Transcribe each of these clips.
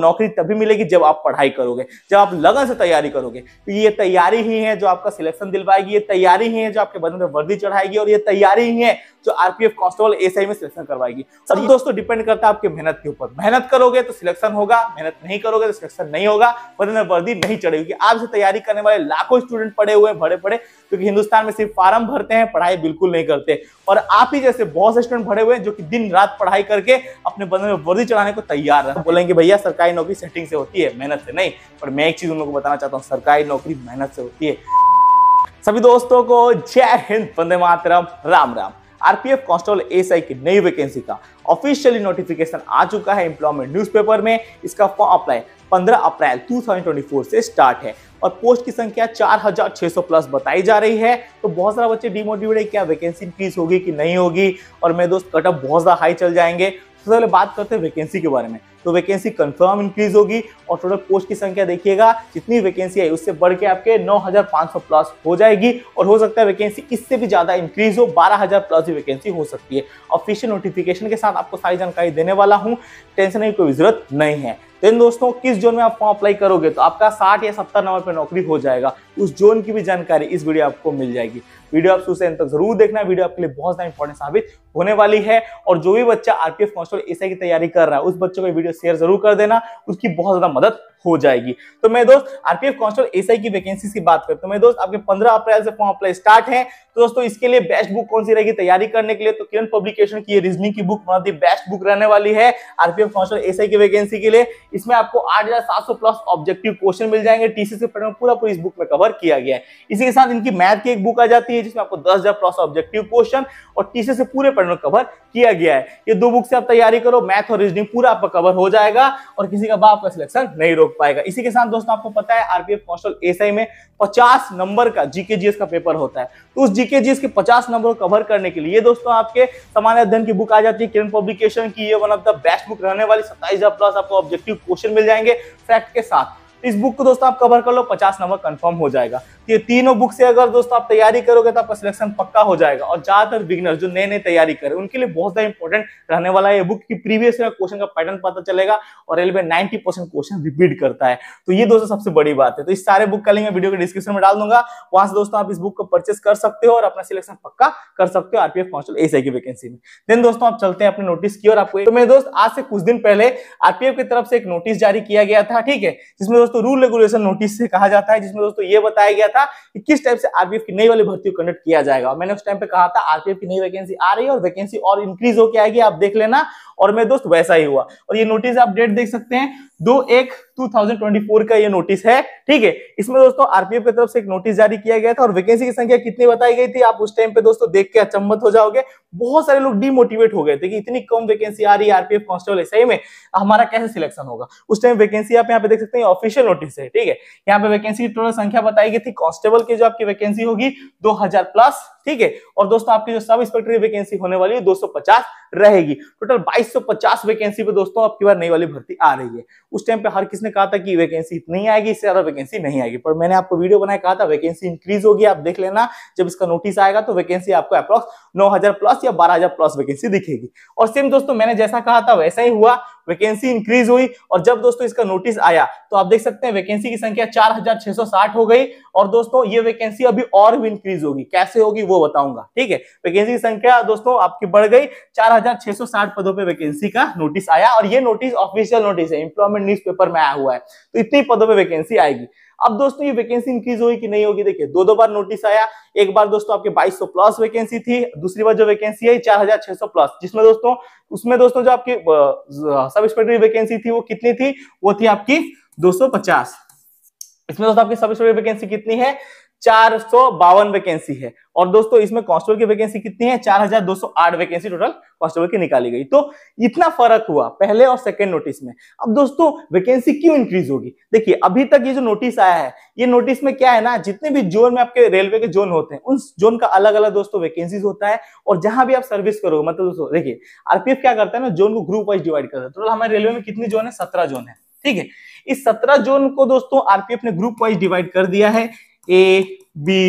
नौकरी तभी मिलेगी जब आप पढ़ाई करोगे जब आप लगन से तैयारी करोगे तो ये तैयारी ही है जो आपका सिलेक्शन दिलवाएगी ये तैयारी ही है जो आपके बदन में वर्दी चढ़ाएगी और ये तैयारी ही है जो आरपीएफ कॉन्स्टेबल एस में सिलेक्शन करवाएगी सब दोस्तों डिपेंड करता है आपके मेहनत के ऊपर मेहनत करोगे तो सिलेक्शन होगा मेहनत नहीं करोगे तो सिलेक्शन नहीं होगा बदन में वर्दी नहीं चढ़ेगी आपसे तैयारी करने वाले लाखों स्टूडेंट पड़े हुए हैं भरे पड़े क्योंकि हिंदुस्तान में सिर्फ फार्म भरते हैं पढ़ाई बिल्कुल नहीं करते और आप ही जैसे बहुत से स्टूडेंट भरे हुए हैं जो कि दिन रात पढ़ाई करके अपने बदन में वर्दी चढ़ाने को तैयार है बोलेंगे भैया सरकार सरकारी नौकरी सेटिंग से होती है मेहनत से नहीं पर मैं एक चीज़ उन लोगों को बताना चाहता हूँ सरकारी नौकरी मेहनत से होती है सभी दोस्तों को जय हिंद वंदे मातरम राम राम आरपीएफ कांस्टेबल एसआई की नई वैकेंसी का ऑफिशियली नोटिफिकेशन आ चुका है एम्प्लॉयमेंट न्यूज़पेपर में इसका फॉर्म अप्लाई 15 अप्रैल 2024 से स्टार्ट है और पोस्ट की संख्या 4,600 प्लस बताई जा रही है तो बहुत सारा बच्चे डिमोटिवेट है क्या वैकेंसी इंक्रीज होगी कि नहीं होगी और मेरे दोस्त कटअप बहुत ज़्यादा हाई चल जाएंगे तो पहले बात करते हैं वैकेंसी के बारे में तो वैकेंसी कंफर्म इंक्रीज होगी और टोटल पोस्ट की संख्या देखिएगा जितनी वैकेंसी है उससे बढ़ के आपके 9,500 प्लस हो जाएगी और हो सकता है वैकेंसी इससे भी ज़्यादा इंक्रीज हो 12,000 प्लस भी वैकेंसी हो सकती है ऑफिशियल नोटिफिकेशन के साथ आपको सारी जानकारी देने वाला हूँ टेंशन की कोई जरूरत नहीं है देन दोस्तों किस जोन में आप फॉर्म अप्लाई करोगे तो आपका 60 या 70 नंबर पर नौकरी हो जाएगा उस जोन की भी जानकारी इस वीडियो आपको मिल जाएगी वीडियो आप शुरू तक जरूर देखना वीडियो आपके लिए बहुत ज्यादा इंपॉर्टेंट साबित होने वाली है और जो भी बच्चा आरपीएफ कॉन्स्टेबल एसआई की तैयारी कर रहा है उस बच्चों को वीडियो वीडियो शेयर जरूर कर देना उसकी बहुत ज्यादा मदद हो जाएगी तो मैं दोस्त आरपीएफ कॉन्स्टेबल एसआई की वैकेंसी की बात करते तो हैं मैं दोस्त आपके 15 अप्रैल से फॉर्म अप्लाई स्टार्ट है तो दोस्तों इसके लिए बेस्ट बुक कौन सी रहेगी तैयारी करने के लिए तो किरण पब्लिकेशन की रीजनिंग की बुक बहुत ही बेस्ट बुक रहने वाली है आरपीएफ कॉन्स्टेबल एसआई की वैकेंसी के लिए इसमें आपको आठ प्लस ऑब्जेक्टिव क्वेश्चन मिल जाएंगे टीसी से पैटर्न पूरा पूरी इस बुक में कवर किया गया है इसी के साथ इनकी मैथ की एक बुक आ जाती है जिसमें आपको दस प्लस ऑब्जेक्टिव क्वेश्चन और टीसी से पूरे पैटर्न कवर किया गया है ये दो बुक से आप तैयारी करो मैथ और रीजनिंग पूरा आपका कवर हो जाएगा और किसी का बाप का सिलेक्शन नहीं रोक उठ पाएगा इसी के साथ दोस्तों आपको पता है आरपीएफ कॉन्स्टेबल एसआई में 50 नंबर का जीके जीएस का पेपर होता है तो उस जीके जीएस के 50 नंबर को कवर करने के लिए दोस्तों आपके सामान्य अध्ययन की बुक आ जाती है किरण पब्लिकेशन की ये one of the best book रहने वाली सत्ताईस प्लस आपको ऑब्जेक्टिव क्वेश्चन मिल जाएंगे फैक्ट के साथ इस बुक को दोस्तों आप कवर कर लो पचास नंबर कंफर्म हो जाएगा ये तीनों बुक से अगर दोस्तों आप तैयारी करोगे तो आपका सिलेक्शन पक्का हो जाएगा और ज्यादातर बिगनर जो नए नए तैयारी करें उनके लिए बहुत ज्यादा इंपॉर्टेंट रहने वाला है ये बुक की प्रीवियस ईयर क्वेश्चन का पैटर्न पता चलेगा और रेलवे नाइनटी क्वेश्चन रिपीट करता है तो ये दोस्तों सबसे बड़ी बात है तो इस सारे बुक का लिंक मैं वीडियो के डिस्क्रिप्शन में डाल दूंगा वहां से दोस्तों आप इस बुक को परचेस कर सकते हो और अपना सिलेक्शन पक्का कर सकते हो आरपीएफ काउंसिल एसआई की वैकेंसी में देन दोस्तों आप चलते हैं अपने नोटिस की और आपको तो मेरे दोस्त आज से कुछ दिन पहले आरपीएफ की तरफ से एक नोटिस जारी किया गया था ठीक है जिसमें दोस्तों रूल रेगुलेशन नोटिस से कहा जाता है जिसमें दोस्तों ये बताया गया था था कि किस टाइप से आरपीएफ की नई वाली भर्ती कंडक्ट किया जाएगा मैंने उस टाइम पे कहा था आरपीएफ की नई वैकेंसी आ रही है और वैकेंसी और इंक्रीज होकर आएगी आप देख लेना और मेरे दोस्त वैसा ही हुआ और ये नोटिस आप डेट देख सकते हैं दो एक 2024 का ये नोटिस है ठीक है इसमें दोस्तों आरपीएफ की तरफ से एक नोटिस जारी किया गया था और वैकेंसी की संख्या कितनी बताई गई थी आप उस टाइम पे दोस्तों देख के अचंबत हो जाओगे बहुत सारे लोग डिमोटिवेट हो गए थे कि इतनी कम वैकेंसी आ रही है आरपीएफ कॉन्स्टेबल सही में हमारा कैसे सिलेक्शन होगा उस टाइम वैकेंसी आप यहाँ पे देख सकते हैं ऑफिशियल नोटिस है ठीक है यहाँ पे वैकेंसी की टोटल संख्या बताई गई थी कॉन्स्टेबल की जो आपकी वैकेंसी होगी दो प्लस ठीक है और दोस्तों आपकी जो सब इंस्पेक्टर की वैकेंसी होने वाली है दो रहेगी टोटल 2250 वैकेंसी पे दोस्तों आपकी बार नई वाली भर्ती आ रही है उस टाइम पे हर किसी ने कहा था कि वैकेंसी इतनी आएगी इससे ज्यादा वैकेंसी नहीं आएगी पर मैंने आपको वीडियो बनाया कहा था वैकेंसी इंक्रीज होगी आप देख लेना जब इसका नोटिस आएगा तो वैकेंसी आपको अप्रॉक्स नौ प्लस या बारह प्लस वैकेंसी दिखेगी और सेम दोस्तों मैंने जैसा कहा था वैसा ही हुआ वैकेंसी इंक्रीज हुई और जब दोस्तों इसका नोटिस आया तो आप देख सकते हैं वैकेंसी की संख्या 4660 हो गई और दोस्तों ये वैकेंसी अभी और भी इंक्रीज होगी कैसे होगी वो बताऊंगा ठीक है वैकेंसी की संख्या दोस्तों आपकी बढ़ गई 4660 पदों पे वैकेंसी का नोटिस आया और ये नोटिस ऑफिशियल नोटिस है इंप्लॉयमेंट न्यूज में आया हुआ है तो इतनी पदों पर वैकेंसी आएगी अब दोस्तों ये वैकेंसी इंक्रीज हुई कि नहीं होगी देखिए दो दो बार नोटिस आया एक बार दोस्तों आपके 2200 प्लस वैकेंसी थी दूसरी बार जो वैकेंसी है 4600 प्लस जिसमें दोस्तों उसमें दोस्तों जो आपकी सब इंस्पेक्टर वैकेंसी थी वो कितनी थी वो थी आपकी 250 इसमें दोस्तों आपकी सब इंस्पेक्टर वैकेंसी कितनी है चार सौ बावन वैकेंसी है और दोस्तों इसमें कांस्टेबल की वैकेंसी कितनी है चार हजार दो सौ आठ वैकेंसी टोटल कांस्टेबल की निकाली गई तो इतना फर्क हुआ पहले और सेकंड नोटिस में अब दोस्तों वैकेंसी क्यों इंक्रीज होगी देखिए अभी तक ये जो नोटिस आया है ये नोटिस में क्या है ना जितने भी जोन में आपके रेलवे के जोन होते हैं उन जोन का अलग अलग दोस्तों वैकेंसी होता है और जहां भी आप सर्विस करोगे मतलब दोस्तों देखिए आरपीएफ क्या करता है ना जोन को ग्रुप वाइज डिवाइड करता है टोटल हमारे रेलवे में कितनी जोन है सत्रह जोन है ठीक है इस सत्रह जोन को दोस्तों आरपीएफ ने ग्रुप वाइज डिवाइड कर दिया है ए बी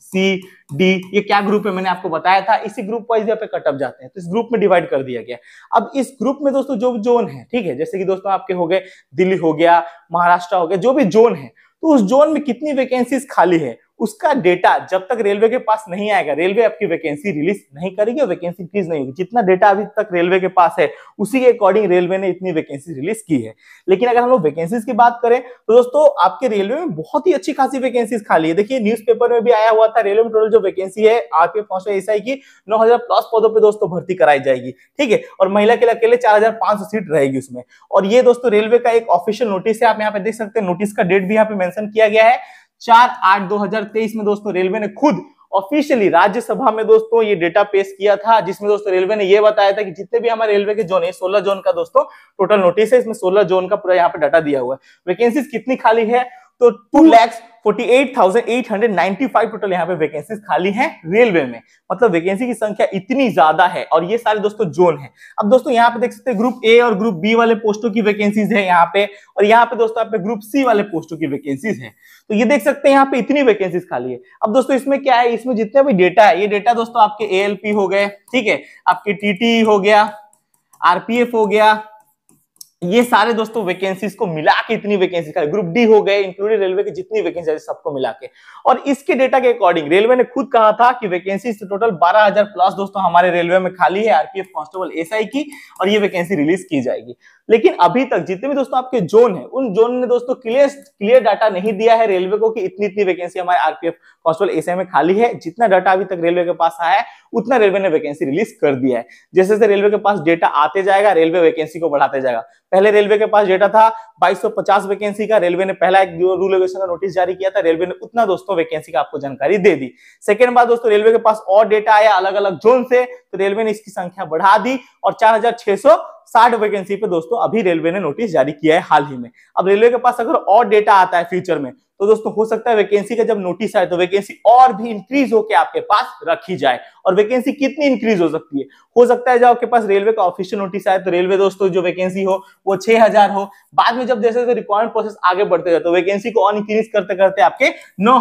सी डी ये क्या ग्रुप है मैंने आपको बताया था इसी ग्रुप वाइज यहाँ पे कटअप जाते हैं तो इस ग्रुप में डिवाइड कर दिया गया अब इस ग्रुप में दोस्तों जो जोन है ठीक है जैसे कि दोस्तों आपके हो गए दिल्ली हो गया महाराष्ट्र हो गया जो भी जोन है तो उस जोन में कितनी वैकेंसीज खाली है उसका डेटा जब तक रेलवे के पास नहीं आएगा रेलवे आपकी वैकेंसी रिलीज नहीं करेगी वैकेंसी इंक्रीज नहीं होगी जितना डेटा अभी तक रेलवे के पास है उसी के अकॉर्डिंग रेलवे ने इतनी वैकेंसी रिलीज की है लेकिन अगर हम लोग वैकेंसी की बात करें तो दोस्तों आपके रेलवे में बहुत ही अच्छी खासी वैकेंसी खाली है देखिए न्यूज में भी आया हुआ था रेलवे में टोटल जो वैकेंसी है आपके ऐसा ही की नौ प्लस पदों पर दोस्तों भर्ती कराई जाएगी ठीक है और महिला के लिए अकेले चार सीट रहेगी उसमें और ये दोस्तों रेलवे का एक ऑफिशियल नोटिस है आप यहाँ पे देख सकते हैं नोटिस का डेट भी यहाँ पे मैंशन किया गया है चार आठ दो हजार तेईस में दोस्तों रेलवे ने खुद ऑफिशियली राज्यसभा में दोस्तों ये डेटा पेश किया था जिसमें दोस्तों रेलवे ने ये बताया था कि जितने भी हमारे रेलवे के जोन है सोलह जोन का दोस्तों टोटल नोटिस है इसमें सोलह जोन का पूरा यहाँ पे डाटा दिया हुआ है वैकेंसीज कितनी खाली है तो टू लैक्स 48,895 टोटल यहाँ पे वैकेंसी खाली हैं रेलवे में मतलब वैकेंसी की संख्या इतनी ज्यादा है और ये सारे दोस्तों जोन है अब दोस्तों यहाँ पे देख सकते हैं ग्रुप ए और ग्रुप बी वाले पोस्टों की वैकेंसीज है यहाँ पे और यहाँ पे दोस्तों आप ग्रुप सी वाले पोस्टों की वैकेंसीज है तो ये देख सकते हैं यहाँ पे इतनी वैकेंसीज खाली है अब दोस्तों इसमें क्या है इसमें जितने भी डेटा है ये डेटा दोस्तों आपके ए हो गए ठीक है आपके टी e हो गया आरपीएफ हो गया ये सारे दोस्तों वैकेंसीज को मिला के इतनी वैकेंसी का ग्रुप डी हो गए इंक्लूडिंग रेलवे की जितनी वैकेंसी सबको मिला के और इसके डेटा के अकॉर्डिंग रेलवे ने खुद कहा था कि वैकेंसी टोटल 12000 प्लस दोस्तों हमारे रेलवे में खाली है आरपीएफ कांस्टेबल एसआई की और ये वैकेंसी रिलीज की जाएगी लेकिन अभी तक जितने भी दोस्तों आपके जोन है उन जोन ने दोस्तों क्लियर क्लियर डाटा नहीं दिया है रेलवे को कि इतनी इतनी वैकेंसी हमारे आरपीएफ कांस्टेबल एसआई में खाली है जितना डाटा अभी तक रेलवे के पास आया है उतना रेलवे ने वैकेंसी रिलीज कर दिया है जैसे जैसे रेलवे के पास डेटा आते जाएगा रेलवे वैकेंसी को बढ़ाते जाएगा पहले रेलवे के पास डेटा था बाईस वैकेंसी का रेलवे ने पहला एक रूल रेगुलेशन का नोटिस जारी किया था रेलवे ने उतना दोस्तों वैकेंसी का आपको जानकारी दे दी सेकेंड बात दोस्तों रेलवे के पास और डेटा आया अलग अलग जोन से तो रेलवे ने इसकी संख्या बढ़ा दी और चार साठ वैकेंसी पे दोस्तों अभी रेलवे ने नोटिस जारी किया है हाल ही में अब रेलवे के पास अगर और डेटा आता है फ्यूचर में तो दोस्तों हो सकता है वैकेंसी का जब नोटिस आए तो वैकेंसी और भी इंक्रीज होकर आपके पास रखी जाए और वैकेंसी कितनी इंक्रीज हो सकती है हो सकता है जब आपके पास रेलवे का ऑफिशियल नोटिस आए तो रेलवे दोस्तों जो वैकेंसी हो वो छह हजार हो बाद में जब जैसे जैसे रिक्वायरमेंट प्रोसेस आगे बढ़ते जाए तो वैकेंसी को और इंक्रीज करते करते आपके नौ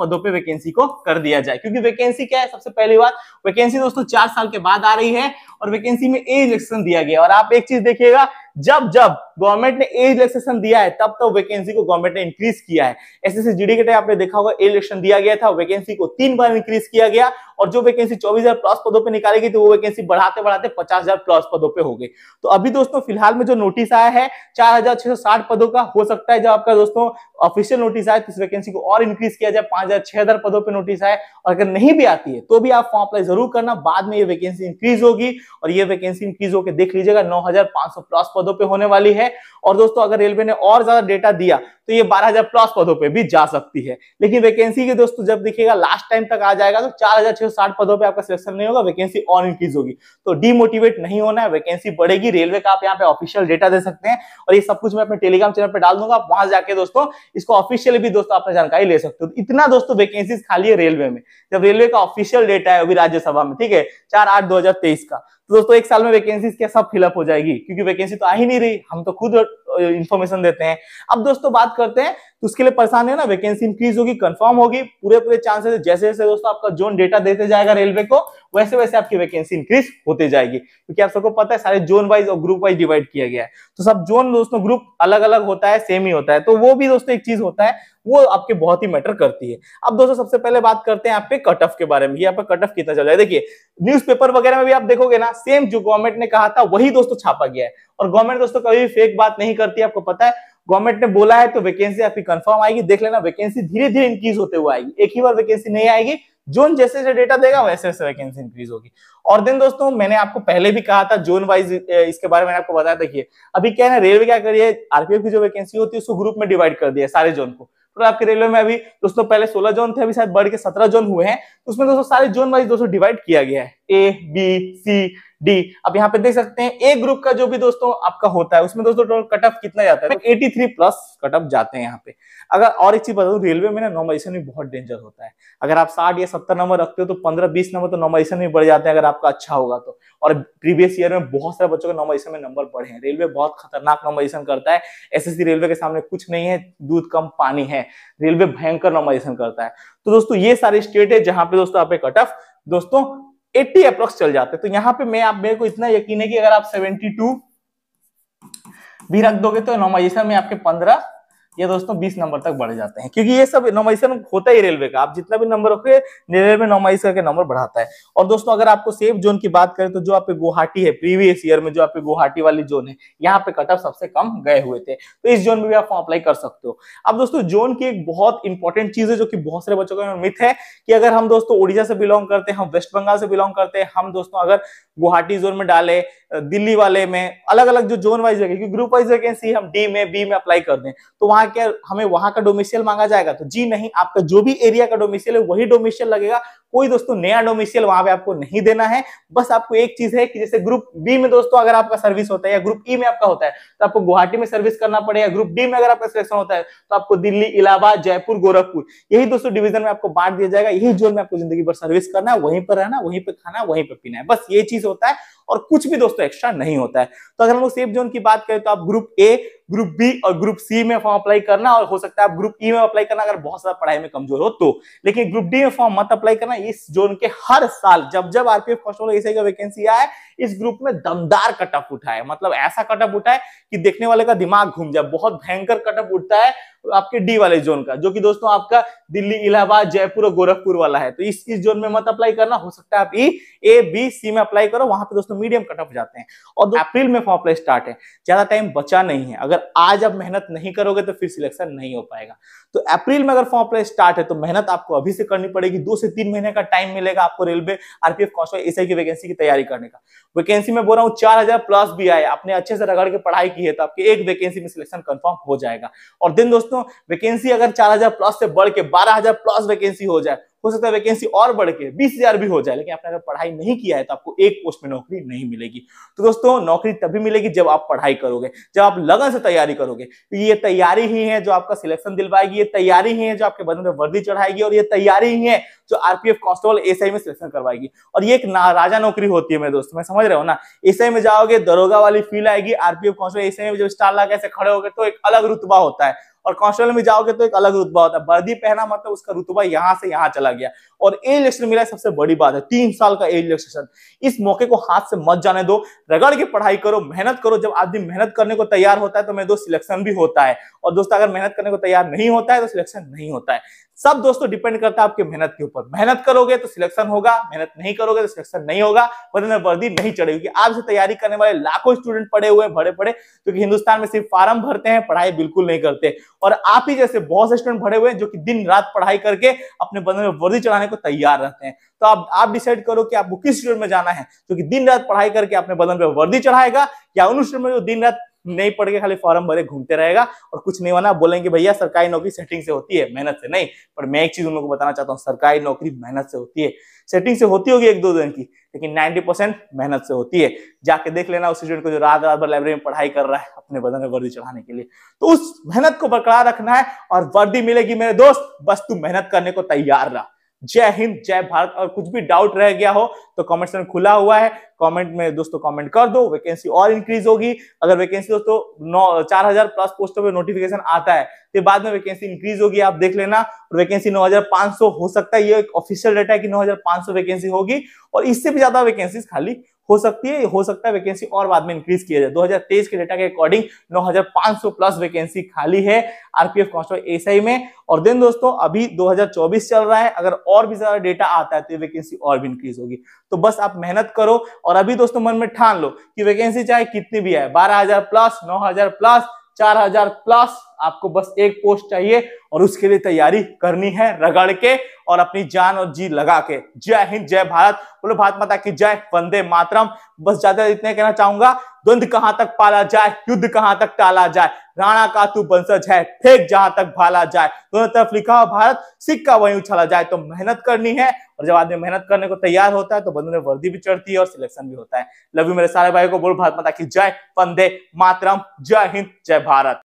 पदों पर वैकेंसी को कर दिया जाए क्योंकि वैकेंसी क्या है सबसे पहली बात वैकेंसी दोस्तों चार साल के बाद आ रही है और वैकेंसी में ए इलेक्शन दिया गया और आप एक चीज देखिएगा जब जब गवर्नमेंट ने एज रिलेक्सेशन दिया है तब तब तो वैकेंसी को गवर्नमेंट ने इंक्रीज किया है एसएससी जीडी के टाइम आपने देखा होगा एज रिलेक्शन दिया गया था वैकेंसी को तीन बार इंक्रीज किया गया और जो वैकेंसी चौबीस हजार प्लस पदों पर निकाली गई थी वो वैकेंसी बढ़ाते बढ़ाते पचास हजार प्लस पदों पर हो गई तो अभी दोस्तों फिलहाल में जो नोटिस आया है चार पदों का हो सकता है जब आपका दोस्तों ऑफिशियल नोटिस आए तो इस वैकेंसी को और इंक्रीज किया जाए पांच हजार छह हजार पदों पर नोटिस आए और अगर नहीं भी आती है तो भी आप फॉर्म अप्लाई जरूर करना बाद में ये वैकेंसी इंक्रीज होगी और ये वैकेंसी इंक्रीज होकर देख लीजिएगा नौ प्लस पदों पदों पे होने वाली है और दोस्तों अगर रेलवे ने और ज्यादा डेटा दिया तो ये 12000 प्लस पदों पे भी जा सकती है लेकिन वैकेंसी के दोस्तों जब दिखेगा लास्ट टाइम तक आ जाएगा तो 4660 पदों पे आपका सिलेक्शन नहीं होगा वैकेंसी और इंक्रीज होगी तो डीमोटिवेट नहीं होना है वैकेंसी बढ़ेगी रेलवे का आप यहाँ पे ऑफिशियल डेटा दे सकते हैं और ये सब कुछ मैं अपने टेलीग्राम चैनल पर डाल दूंगा आप वहां जाके दोस्तों इसको ऑफिशियल भी दोस्तों आपने जानकारी ले सकते हो तो इतना दोस्तों वैकेंसी खाली है रेलवे में जब रेलवे का ऑफिशियल डेटा है अभी राज्यसभा में ठीक है चार आठ दो का तो दोस्तों एक साल में वैकेंसी क्या सब फिलअप हो जाएगी क्योंकि वैकेंसी तो आ ही नहीं रही हम तो खुद इन्फॉर्मेशन देते हैं अब दोस्तों बात करते हैं तो उसके लिए परेशान है ना वैकेंसी इंक्रीज होगी कंफर्म होगी पूरे पूरे चांसेस जैसे जैसे दोस्तों आपका जोन डेटा देते जाएगा रेलवे को वैसे वैसे आपकी वैकेंसी इंक्रीज होते जाएगी क्योंकि आप सबको पता है सारे जोन वाइज और ग्रुप वाइज डिवाइड किया गया है तो सब जोन दोस्तों ग्रुप अलग अलग होता है सेम ही होता है तो वो भी दोस्तों एक चीज होता है वो आपके बहुत ही मैटर करती है अब दोस्तों सबसे पहले बात करते हैं आपके कट ऑफ के बारे में ये आपका कट ऑफ कितना चल रहा है देखिए न्यूज़पेपर वगैरह में भी आप देखोगे ना सेम जो गवर्नमेंट ने कहा था वही दोस्तों छापा गया है और गवर्नमेंट दोस्तों कभी भी फेक बात नहीं करती आपको पता है गवर्नमेंट ने बोला है तो वैकेंसी आपकी कंफर्म आएगी देख लेना वैकेंसी धीरे धीरे इंक्रीज होते हुए आएगी एक ही बार वैकेंसी नहीं आएगी जोन जैसे जैसे डेटा देगा वैसे वैसे वैकेंसी इंक्रीज होगी और दिन दोस्तों मैंने आपको पहले भी कहा था जोन वाइज इसके बारे में आपको बताया देखिए अभी क्या है ना रेलवे क्या करिए आरपीएफ की जो वैकेंसी होती है उसको ग्रुप में डिवाइड कर दिया सारे जोन को तो आपके रेलवे में अभी दोस्तों पहले 16 जोन थे अभी शायद बढ़ के 17 जोन हुए हैं तो उसमें दोस्तों सारे जोन वाइज दोस्तों डिवाइड किया गया है ए बी सी डी अब यहाँ पे देख सकते हैं ए ग्रुप का जो भी दोस्तों आपका होता है उसमें दोस्तों टोटल कट ऑफ कितना जाता है eighty three plus cut off जाते हैं यहाँ पे अगर और एक चीज बता दू रेलवे में ना नॉर्मलाइजेशन भी बहुत डेंजर होता है अगर आप साठ या सत्तर नंबर रखते हो तो पंद्रह बीस नंबर तो नॉर्मलाइजेशन भी बढ़ जाते हैं अगर आपका अच्छा होगा तो और प्रीवियस ईयर में बहुत सारे बच्चों के नॉर्मलाइजेशन में नंबर बढ़े हैं रेलवे बहुत खतरनाक नॉर्मलाइजेशन करता है एसएससी रेलवे के सामने कुछ नहीं है दूध कम पानी है रेलवे भयंकर नॉर्मलाइजेशन करता है तो दोस्तों ये सारे स्टेट है जहां पे दोस्तों आप कट ऑफ दोस्तों एट्टी अप्रोक्स चल जाते तो यहां पर मैं आप मेरे को इतना यकीन है कि अगर आप टू भी रख दोगे तो नॉर्मलाइजेशन में आपके पंद्रह ये दोस्तों बीस नंबर तक बढ़ जाते हैं क्योंकि ये सब नॉमाइजेशन होता ही रेलवे का आप जितना भी नंबर रखोगे रेलवे नॉमाइज करके नंबर बढ़ाता है और दोस्तों अगर आपको सेफ जोन की बात करें तो जो आपके गुवाहाटी है प्रीवियस ईयर में जो आपके गुवाहाटी वाली जोन है यहाँ पे कटअप सबसे कम गए हुए थे तो इस जोन में भी आप अप्लाई कर सकते हो अब दोस्तों जोन की एक बहुत इंपॉर्टेंट चीज है जो कि बहुत सारे बच्चों का मिथ है कि अगर हम दोस्तों उड़ीसा से बिलोंग करते हैं हम वेस्ट बंगाल से बिलोंग करते हैं हम दोस्तों अगर गुवाहाटी जोन में डाले दिल्ली वाले में अलग अलग जो जोन वाइज जगह क्योंकि ग्रुप वाइज वैकेंसी हम डी में बी में अप्लाई कर दें तो वहां के हमें वहां का डोमिसियल मांगा जाएगा तो जी नहीं आपका जो भी एरिया का डोमिसियल है वही डोमिसियल लगेगा कोई दोस्तों नया डोमिसियल वहां पे आपको नहीं देना है बस आपको एक चीज है कि जैसे ग्रुप बी में दोस्तों अगर आपका सर्विस होता है या ग्रुप ई e में आपका होता है तो आपको गुवाहाटी में सर्विस करना पड़ेगा ग्रुप डी में अगर आपका सिलेक्शन होता है तो आपको दिल्ली इलाहाबाद जयपुर गोरखपुर यही दोस्तों डिविजन में आपको बांट दिया जाएगा यही जोन में आपको जिंदगी भर सर्विस करना है वहीं पर रहना वहीं पर खाना वहीं पर पीना है बस ये चीज होता है और कुछ भी दोस्तों एक्स्ट्रा नहीं होता है तो अगर हम लोग सेफ जोन की बात करें तो आप ग्रुप ए ग्रुप बी और ग्रुप सी में फॉर्म अप्लाई करना और हो सकता है आप ग्रुप ई e में अप्लाई करना अगर बहुत ज्यादा पढ़ाई में कमजोर हो तो लेकिन ग्रुप डी में फॉर्म मत अप्लाई करना इस जोन के हर साल जब जब आरपीएफ कांस्टेबल एसआई का वैकेंसी आए इस ग्रुप में दमदार कटअप उठा है मतलब ऐसा कटअप उठा है कि देखने वाले का दिमाग घूम जाए बहुत भयंकर कटअप उठता है आपके डी वाले जोन का जो कि दोस्तों आपका दिल्ली इलाहाबाद जयपुर और गोरखपुर वाला है तो इस इस जोन में मत अप्लाई करना हो सकता है आप ई ए बी सी में अप्लाई करो वहां पे दोस्तों मीडियम कट ऑफ जाते हैं और अप्रैल में फॉर्म अप्लाई स्टार्ट है ज्यादा टाइम बचा नहीं है अगर आज आप मेहनत नहीं करोगे तो फिर सिलेक्शन नहीं हो पाएगा तो अप्रैल में अगर फॉर्म अप्लाई स्टार्ट है तो मेहनत आपको अभी से करनी पड़ेगी दो से तीन महीने का टाइम मिलेगा आपको रेलवे आरपीएफ कॉन्स्टेबल एसआई की वैकेंसी की तैयारी करने का वैकेंसी में बोल रहा हूँ चार प्लस भी आए आपने अच्छे से रगड़ के पढ़ाई की है तो आपके एक वैकेंसी में सिलेक्शन कन्फर्म हो जाएगा और दिन दोस्तों वैकेंसी अगर चार प्लस से बढ़ के बारह प्लस वैकेंसी हो जाए हो सकता है वैकेंसी और बढ़ के बीस हजार भी हो जाए लेकिन आपने अगर पढ़ाई नहीं किया है तो आपको एक पोस्ट में नौकरी नहीं मिलेगी तो दोस्तों नौकरी तभी मिलेगी जब आप पढ़ाई करोगे जब आप लगन से तैयारी करोगे तो ये तैयारी ही है जो आपका सिलेक्शन दिलवाएगी ये तैयारी ही है जो आपके बदन में वर्दी चढ़ाएगी और ये तैयारी ही है जो आरपीएफ कॉन्स्टेबल एस में सिलेक्शन करवाएगी और ये एक राजा नौकरी होती है मेरे दोस्तों मैं समझ रहे हो ना एस में जाओगे दरोगा वाली फील आएगी आरपीएफ कॉन्स्टेबल एस में जब स्टार लगा ऐसे खड़े हो गए तो एक अलग रुतबा होता है और कांस्टेबल में जाओगे तो एक अलग रुतबा होता है वर्दी पहना मतलब उसका रुतबा यहाँ से यहाँ चला गया और ए इलेक्शन मिला सबसे बड़ी बात है तीन साल का ए इलेक्शन इस मौके को हाथ से मत जाने दो रगड़ के पढ़ाई करो मेहनत करो जब आदमी मेहनत करने को तैयार होता है तो मेरे दोस्त सिलेक्शन भी होता है और दोस्तों अगर मेहनत करने को तैयार नहीं होता है तो सिलेक्शन नहीं होता है सब दोस्तों डिपेंड करता है आपके मेहनत के ऊपर मेहनत करोगे तो सिलेक्शन होगा मेहनत नहीं करोगे तो सिलेक्शन नहीं होगा वरना वर्दी नहीं चढ़ेगी आपसे तैयारी करने वाले लाखों स्टूडेंट पड़े हुए भरे पड़े क्योंकि हिंदुस्तान में सिर्फ फार्म भरते हैं पढ़ाई बिल्कुल नहीं करते और आप ही जैसे बहुत से स्टूडेंट भरे हुए हैं जो कि दिन रात पढ़ाई करके अपने बंधन में वर्दी चढ़ाने को तैयार रहते हैं तो आप आप डिसाइड करो कि आपको किस स्टूडेंट में जाना है क्योंकि दिन रात पढ़ाई करके अपने बदन पे वर्दी चढ़ाएगा या उन स्टूडेंट में जो दिन रात नहीं पढ़ के खाली फॉर्म भरे घूमते रहेगा और कुछ नहीं होना बोलेंगे भैया सरकारी नौकरी सेटिंग से होती है मेहनत से नहीं पर मैं एक चीज उन लोगों को बताना चाहता हूँ सरकारी नौकरी मेहनत से होती है सेटिंग से होती होगी एक दो दिन की लेकिन 90 परसेंट मेहनत से होती है जाके देख लेना उस स्टूडेंट को जो रात रात भर लाइब्रेरी में पढ़ाई कर रहा है अपने बदन में वर्दी चढ़ाने के लिए तो उस मेहनत को बरकरार रखना है और वर्दी मिलेगी मेरे दोस्त बस तू मेहनत करने को तैयार रहा जय हिंद जय भारत और कुछ भी डाउट रह गया हो तो कमेंट सेक्शन खुला हुआ है कमेंट में दोस्तों कमेंट कर दो वैकेंसी और इंक्रीज होगी अगर वैकेंसी दोस्तों नौ चार हजार प्लस पोस्टों पे नोटिफिकेशन आता है फिर बाद में वैकेंसी इंक्रीज होगी आप देख लेना और वैकेंसी 9500 हो सकता है ये एक ऑफिशियल डेटा है कि नौ वैकेंसी होगी और इससे भी ज्यादा वैकेंसी खाली हो सकती है हो सकता है वैकेंसी और बाद में इंक्रीज किया जाए 2023 के डेटा के अकॉर्डिंग 9500 प्लस वैकेंसी खाली है आरपीएफ कॉन्स्टेबल एसआई में और देन दोस्तों अभी 2024 चल रहा है अगर और भी ज्यादा डेटा आता है तो वैकेंसी और भी इंक्रीज होगी तो बस आप मेहनत करो और अभी दोस्तों मन में ठान लो कि वैकेंसी चाहे कितनी भी है बारह प्लस नौ प्लस चार प्लस आपको बस एक पोस्ट चाहिए और उसके लिए तैयारी करनी है रगड़ के और अपनी जान और जी लगा के जय हिंद जय भारत बोलो भारत माता की जय वंदे मातरम बस ज्यादा इतना कहना चाहूंगा द्वंद कहां तक पाला जाए युद्ध कहां तक टाला जाए राणा का तू बंसज है फेंक जहां तक भाला जाए दोनों तरफ लिखा हो भारत सिक्का वहीं उछाला जाए तो मेहनत करनी है और जब आदमी मेहनत करने को तैयार होता है तो बंदों में वर्दी भी चढ़ती है और सिलेक्शन भी होता है लव यू मेरे सारे भाई को बोल भारत माता की जय वंदे मातरम जय हिंद जय भारत